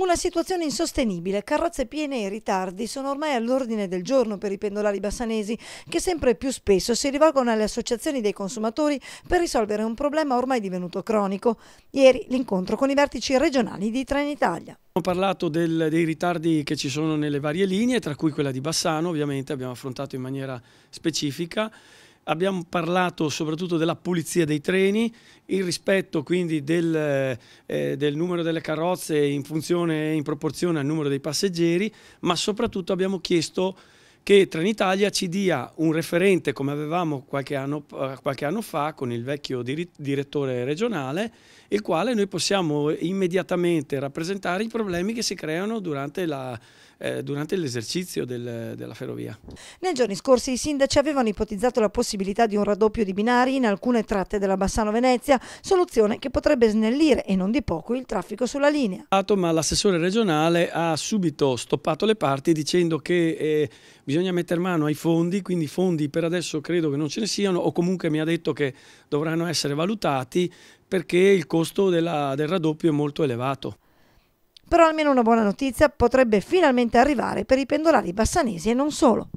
Una situazione insostenibile, carrozze piene e ritardi sono ormai all'ordine del giorno per i pendolari bassanesi che sempre più spesso si rivolgono alle associazioni dei consumatori per risolvere un problema ormai divenuto cronico. Ieri l'incontro con i vertici regionali di Trenitalia. Abbiamo parlato del, dei ritardi che ci sono nelle varie linee, tra cui quella di Bassano ovviamente abbiamo affrontato in maniera specifica abbiamo parlato soprattutto della pulizia dei treni, il rispetto quindi del, eh, del, numero delle carrozze in funzione e in proporzione al numero dei passeggeri, ma soprattutto abbiamo chiesto che Trenitalia ci dia un referente come avevamo qualche anno, eh, qualche anno fa con il vecchio direttore regionale, il quale noi possiamo immediatamente rappresentare i problemi che si creano durante la, eh, durante l'esercizio del, della ferrovia. Nei giorni scorsi i sindaci avevano ipotizzato la possibilità di un raddoppio di binari in alcune tratte della Bassano Venezia, soluzione che potrebbe snellire e non di poco il traffico sulla linea. Ma l'assessore regionale ha subito stoppato le parti dicendo che eh, bisogna bisogna mettere mano ai fondi, quindi fondi per adesso credo che non ce ne siano o comunque mi ha detto che dovranno essere valutati perché il costo della, del raddoppio è molto elevato. Però almeno una buona notizia potrebbe finalmente arrivare per i pendolari bassanesi e non solo.